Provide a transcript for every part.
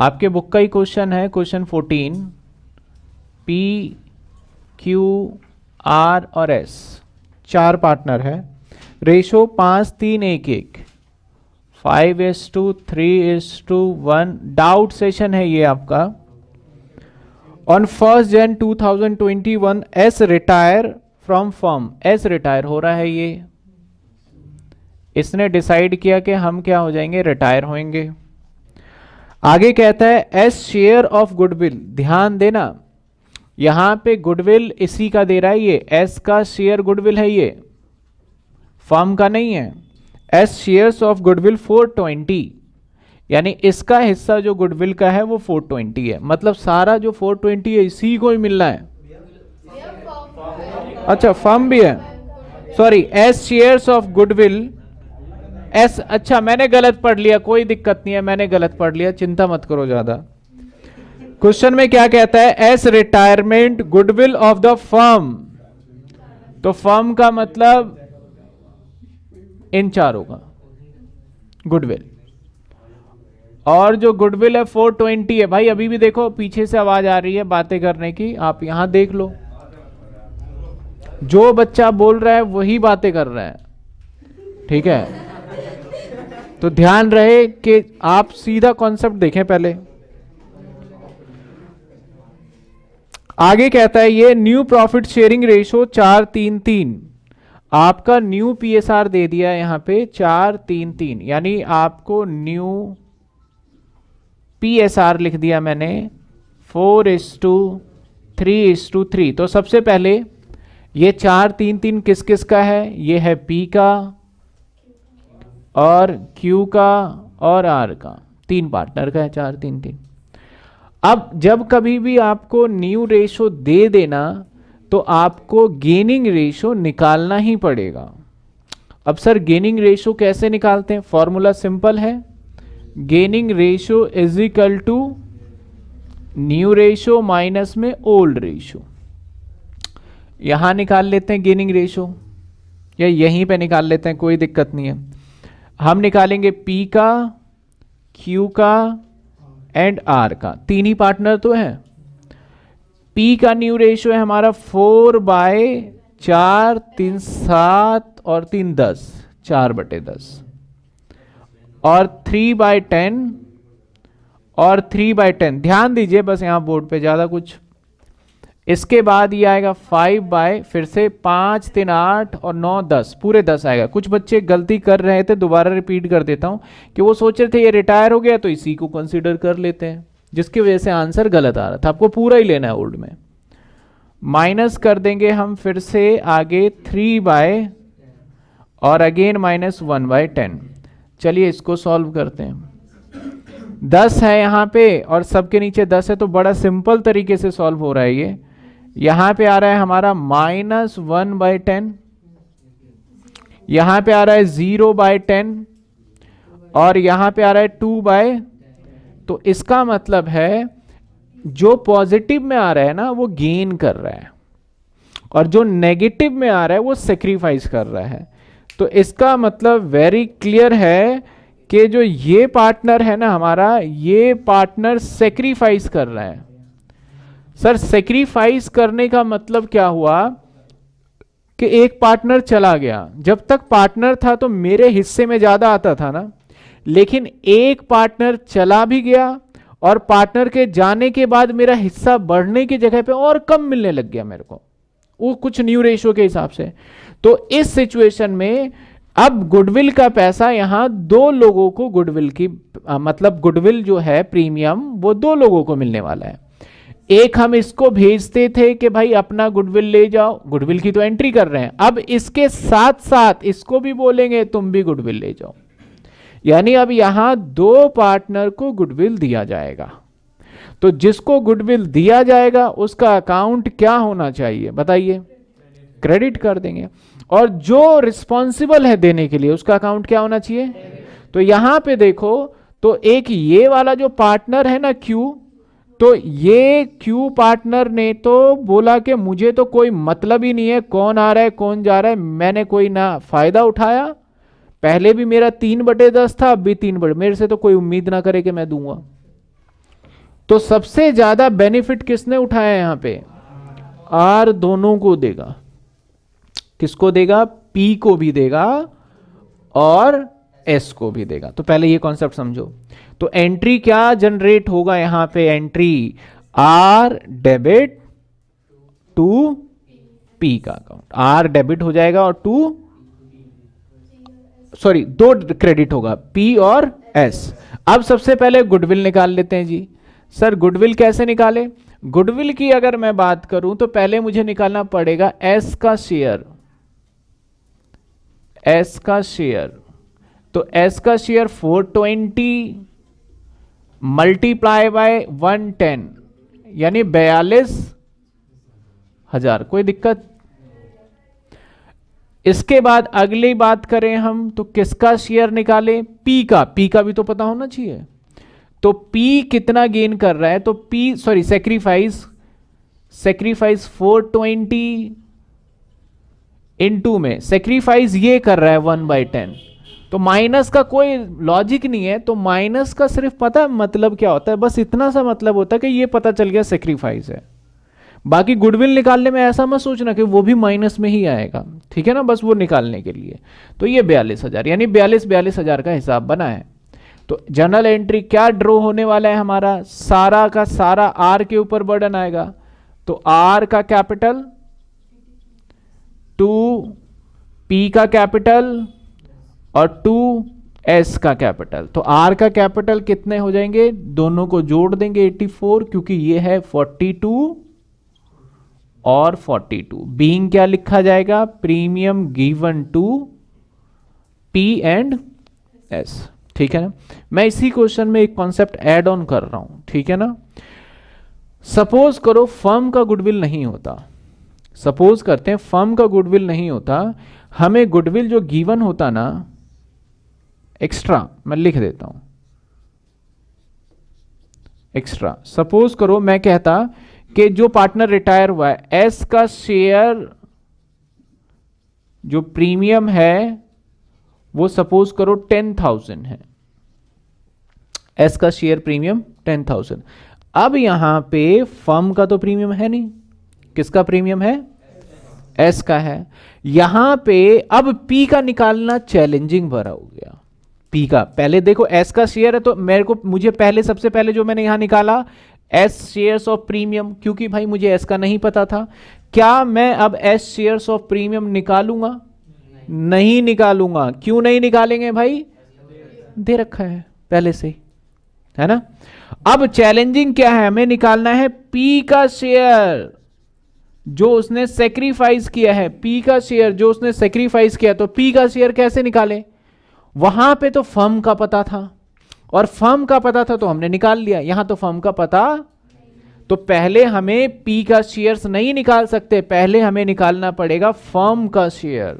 आपके बुक का ही क्वेश्चन है question fourteen P Q R और एस चार पार्टनर है रेशो पांच तीन एक एक five S two three S two one doubt session है ये आपका on first Jan 2021 S retire from firm S retire हो रहा है ये इसने डिसाइड किया कि हम क्या हो जाएंगे रिटायर होंगे आगे कहता है एस शेयर ऑफ गुडविल ध्यान देना यहां पे गुडविल इसी का दे रहा है ये एस का शेयर गुडविल है ये फॉर्म का नहीं है एस शेयर्स ऑफ गुडविल 420 यानी इसका हिस्सा जो गुडविल का है वो 420 है मतलब सारा जो 420 है इसी को ही मिलना है अच्छा फॉर्म भी है sorry S shares of goodwill S अच्छा मैंने गलत पढ़ लिया कोई दिक्कत नहीं है मैंने गलत पढ़ लिया चिंता मत करो ज्यादा क्वेश्चन में क्या कहता है S retirement goodwill of the firm तो फर्म का मतलब इन चार होगा गुडविल और जो गुडविल है 420 है भाई अभी भी देखो पीछे से आवाज आ रही है बातें करने की आप यहां देख लो जो बच्चा बोल रहा है वही बातें कर रहा है ठीक है तो ध्यान रहे कि आप सीधा कॉन्सेप्ट देखें पहले आगे कहता है ये न्यू प्रॉफिट शेयरिंग रेशो चार तीन तीन आपका न्यू पीएसआर दे दिया यहां पे चार तीन तीन यानी आपको न्यू पीएसआर लिख दिया मैंने four is two three is two three तो सबसे पहले ये चार तीन तीन किस किस का है ये है पी का और क्यू का और आर का तीन पार्टनर का है चार तीन तीन अब जब कभी भी आपको न्यू रेशो दे देना तो आपको गेनिंग रेशो निकालना ही पड़ेगा अब सर गेनिंग रेशो कैसे निकालते हैं फॉर्मूला सिंपल है gaining ratio is equal to new ratio minus में ओल्ड रेशो यहां निकाल लेते हैं गेनिंग रेशो या यहीं पे निकाल लेते हैं कोई दिक्कत नहीं है हम निकालेंगे पी का क्यू का एंड आर का तीन ही पार्टनर तो है पी का न्यू रेशियो है हमारा फोर बाय चार तीन सात और तीन दस चार बटे दस और थ्री बाय टेन और थ्री बाय टेन ध्यान दीजिए बस यहां बोर्ड पे ज़्यादा कुछ इसके बाद ये आएगा फाइव बाय फिर से पांच तीन आठ और नौ दस पूरे दस आएगा कुछ बच्चे गलती कर रहे थे दोबारा रिपीट कर देता हूं कि वो सोच रहे थे ये रिटायर हो गया तो इसी को कंसिडर कर लेते हैं जिसकी वजह से आंसर गलत आ रहा था आपको पूरा ही लेना है ओल्ड में माइनस कर देंगे हम फिर से आगे थ्री बाय और again minus one by ten चलिए इसको सॉल्व करते हैं दस है यहां पे और सबके नीचे दस है तो बड़ा सिंपल तरीके से सॉल्व हो रहा है ये यहां पे आ रहा है हमारा माइनस वन बाय टेन यहां पे आ रहा है जीरो बाय टेन और यहां पे आ रहा है टू बाय तो इसका मतलब है जो पॉजिटिव में आ रहा है ना वो गेन कर रहा है और जो नेगेटिव में आ रहा है वो सेक्रीफाइस कर रहा है तो इसका मतलब वेरी क्लियर है कि जो ये पार्टनर है ना हमारा ये पार्टनर सेक्रीफाइस कर रहा है सर सेक्रीफाइस करने का मतलब क्या हुआ कि एक पार्टनर चला गया जब तक पार्टनर था तो मेरे हिस्से में ज्यादा आता था ना लेकिन एक पार्टनर चला भी गया और पार्टनर के जाने के बाद मेरा हिस्सा बढ़ने की जगह पे और कम मिलने लग गया मेरे को वो कुछ न्यू रेशो के हिसाब से तो इस सिचुएशन में अब गुडविल का पैसा यहां दो लोगों को गुडविल की आ, मतलब गुडविल जो है प्रीमियम वो दो लोगों को मिलने वाला है एक हम इसको भेजते थे कि भाई अपना गुडविल ले जाओ गुडविल की तो एंट्री कर रहे हैं अब इसके साथ साथ इसको भी बोलेंगे तुम भी गुडविल ले जाओ यानी अब यहां दो पार्टनर को गुडविल दिया जाएगा तो जिसको गुडविल दिया जाएगा उसका अकाउंट क्या होना चाहिए बताइए क्रेडिट कर देंगे और जो रिस्पॉन्सिबल है देने के लिए उसका अकाउंट क्या होना चाहिए तो यहां पे देखो तो एक ये वाला जो पार्टनर है ना क्यू तो ये क्यू पार्टनर ने तो बोला कि मुझे तो कोई मतलब ही नहीं है कौन आ रहा है कौन जा रहा है मैंने कोई ना फ़ायदा उठाया पहले भी मेरा तीन बटे दस था अब भी तीन बटे मेरे से तो कोई उम्मीद ना करे कि मैं दूंगा तो सबसे ज़्यादा बेनिफिट किसने उठाया यहां पे आर दोनों को देगा किसको देगा पी को भी देगा और एस को भी देगा तो पहले ये कॉन्सेप्ट समझो तो एंट्री क्या जनरेट होगा यहां पे entry R debit to P का अकाउंट आर डेबिट हो जाएगा और टू सॉरी दो क्रेडिट होगा पी और एस अब सबसे पहले गुडविल निकाल लेते हैं जी सर गुडविल कैसे निकाले गुडविल की अगर मैं बात करूं तो पहले मुझे निकालना पड़ेगा एस का शेयर एस का शेयर तो एस का शेयर 420 मल्टीप्लाई बाय टेन यानी बयालीस हजार कोई दिक्कत इसके बाद अगली बात करें हम तो किसका शेयर निकालें पी का पी का भी तो पता होना चाहिए तो पी कितना गेन कर रहा है तो P sorry sacrifice sacrifice 420 into में सेक्रीफाइस ये कर रहा है वन बाई टेन तो माइनस का कोई लॉजिक नहीं है तो माइनस का सिर्फ पता मतलब क्या होता है बस इतना सा मतलब होता है कि ये पता चल गया सेक्रीफाइस है बाकी गुडविल निकालने में ऐसा मत सोचना कि वो भी माइनस में ही आएगा ठीक है ना बस वो निकालने के लिए तो ये बयालीस हज़ार यानी बयालीस बयालीस हज़ार का हिसाब बना है तो जनरल एंट्री क्या ड्रॉ होने वाला है हमारा सारा का सारा आर के ऊपर बर्डन आएगा तो आर का कैपिटल टू पी का कैपिटल और टू एस का कैपिटल तो आर का कैपिटल कितने हो जाएंगे दोनों को जोड़ देंगे 84 क्योंकि ये है 42 और 42 बींग क्या लिखा जाएगा premium given to P and S ठीक है ना मैं इसी क्वेश्चन में एक कॉन्सेप्ट एड ऑन कर रहा हूं ठीक है ना सपोज करो फर्म का गुडविल नहीं होता सपोज करते हैं फर्म का गुडविल नहीं होता हमें गुडविल जो गिवन होता ना एक्स्ट्रा मैं लिख देता हूं एक्स्ट्रा सपोज करो मैं कहता कि जो पार्टनर रिटायर हुआ है एस का शेयर जो प्रीमियम है वो सपोज करो टेन थाउजेंड है एस का शेयर प्रीमियम टेन थाउजेंड अब यहां पे फर्म का तो प्रीमियम है नहीं किसका प्रीमियम है एस का है यहां पे अब पी का निकालना चैलेंजिंग भरा हो गया पी का पहले देखो एस का शेयर है तो मेरे को मुझे पहले सबसे पहले जो मैंने यहां निकाला एस शेयर्स ऑफ प्रीमियम क्योंकि भाई मुझे एस का नहीं पता था क्या मैं अब एस शेयर्स ऑफ प्रीमियम निकालूंगा नहीं, नहीं निकालूंगा क्यों नहीं निकालेंगे भाई दे रखा है पहले से है ना अब चैलेंजिंग क्या है हमें निकालना है पी का शेयर जो उसने सेक्रीफाइस किया है पी का शेयर जो उसने सेक्रीफाइस किया तो पी का शेयर कैसे निकाले वहां पे तो फर्म का पता था और फर्म का पता था तो हमने निकाल लिया यहां तो फर्म का पता तो पहले हमें पी का शेयर्स नहीं निकाल सकते पहले हमें निकालना पड़ेगा फर्म का share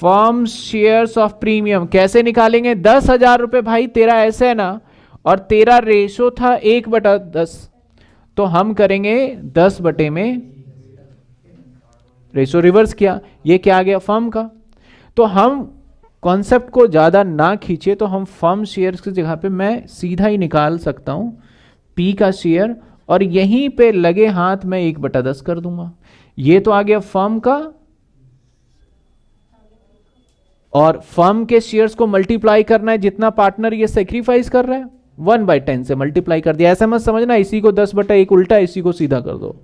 firm shares of premium कैसे निकालेंगे दस हजार रुपए भाई तेरा ऐसे है ना और तेरा रेशो था एक बटा दस तो हम करेंगे दस बटे में रेशो रिवर्स किया ये क्या आ गया फर्म का तो हम कॉन्सेप्ट को ज़्यादा ना खींचे तो हम फर्म शेयर्स की जगह पे मैं सीधा ही निकाल सकता हूँ पी का शेयर और यहीं पे लगे हाथ में एक बटा दस कर दूंगा ये तो आ गया फर्म का और फर्म के शेयर्स को मल्टीप्लाई करना है जितना पार्टनर ये सेक्रीफाइस कर रहा है वन बाई टेन से मल्टीप्लाई कर दिया ऐसा मत समझना इसी को दस बटा एक उल्टा इसी को सीधा कर दो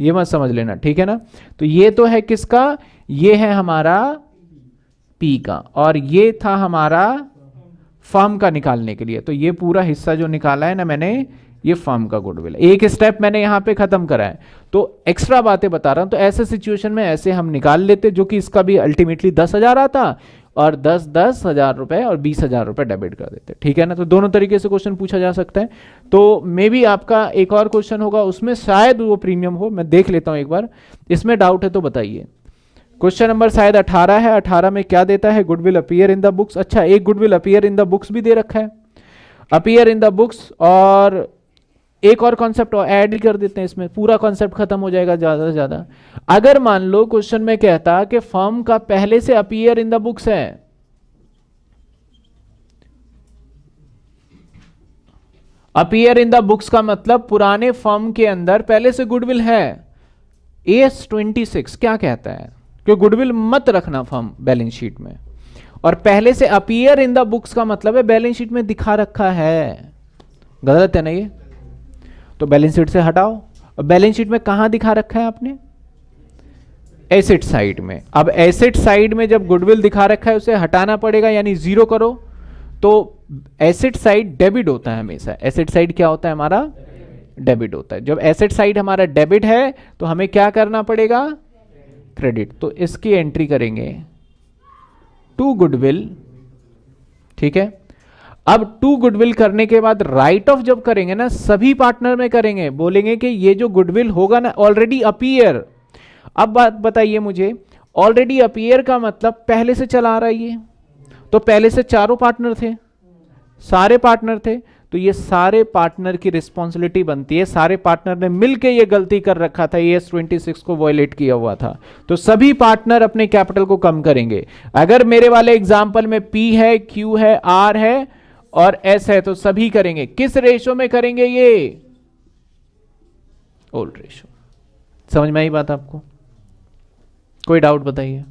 ये मत समझ लेना ठीक है ना तो ये तो है किसका ये है हमारा पी का और ये था हमारा फर्म का निकालने के लिए तो ये पूरा हिस्सा जो निकाला है ना मैंने ये फर्म का गुडविल एक स्टेप मैंने यहां पे खत्म करा है तो एक्स्ट्रा बातें बता रहा हूं तो ऐसे सिचुएशन में ऐसे हम निकाल लेते जो कि इसका भी अल्टीमेटली दस हजार आता और दस दस हजार रुपए और बीस हजार रुपए डेबिट कर देते ठीक है ना तो दोनों तरीके से क्वेश्चन पूछा जा सकता है तो मे बी आपका एक और क्वेश्चन होगा उसमें शायद वो प्रीमियम हो मैं देख लेता हूं एक बार इसमें डाउट है तो बताइए क्वेश्चन नंबर शायद 18 है 18 में क्या देता है goodwill appear in the books अच्छा एक goodwill appear in the books भी दे रखा है अपियर इन द बुक्स और एक और कॉन्सेप्ट ऐड कर देते हैं इसमें पूरा कॉन्सेप्ट खत्म हो जाएगा ज़्यादा से ज़्यादा अगर मान लो क्वेश्चन में कहता कि फर्म का पहले से अपियर इन द बुक्स है अपियर इन द बुक्स का मतलब पुराने फर्म के अंदर पहले से गुडविल है एस ट्वेंटी सिक्स क्या कहता है क्योंकि गुडविल मत रखना फर्म बैलेंस शीट में और पहले से अपियर इन द बुक्स का मतलब है बैलेंस शीट में दिखा रखा है गलत है ना ये तो बैलेंस शीट से हटाओ और बैलेंस शीट में कहा दिखा रखा है आपने एसेट साइड में अब एसेट साइड में जब गुडविल दिखा रखा है उसे हटाना पड़ेगा यानी जीरो करो तो एसेट साइड डेबिट होता है हमेशा एसेट साइड क्या होता है हमारा डेबिट होता है जब एसेट साइड हमारा डेबिट है तो हमें क्या करना पड़ेगा क्रेडिट तो इसकी एंट्री करेंगे टू गुडविल ठीक है अब टू गुडविल करने के बाद राइट ऑफ जब करेंगे ना सभी पार्टनर में करेंगे बोलेंगे कि ये जो गुडविल होगा ना ऑलरेडी अपीयर अब बात बताइए मुझे ऑलरेडी अपीयर का मतलब पहले से चला रहा है ये तो पहले से चारों पार्टनर थे सारे पार्टनर थे तो ये सारे पार्टनर की रिस्पॉन्सिबिलिटी बनती है सारे पार्टनर ने मिलकर ये गलती कर रखा था ये एस ट्वेंटी सिक्स को वॉयलेट किया हुआ था तो सभी पार्टनर अपने कैपिटल को कम करेंगे अगर मेरे वाले एग्जाम्पल में पी है क्यू है आर है और एस है तो सभी करेंगे किस रेशो में करेंगे ये ओल्ड रेशो समझ में आई बात आपको कोई डाउट बताइए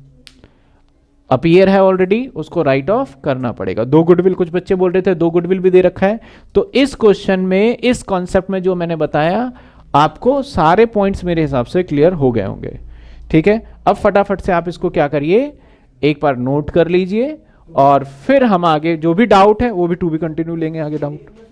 अपियर है ऑलरेडी उसको राइट ऑफ करना पड़ेगा दो गुडविल कुछ बच्चे बोल रहे थे दो गुडविल भी दे रखा है तो इस क्वेश्चन में इस कॉन्सेप्ट में जो मैंने बताया आपको सारे पॉइंट्स मेरे हिसाब से क्लियर हो गए होंगे ठीक है अब फटाफट से आप इसको क्या करिए एक बार नोट कर लीजिए और फिर हम आगे जो भी डाउट है वो भी टू बी कंटिन्यू लेंगे आगे डाउट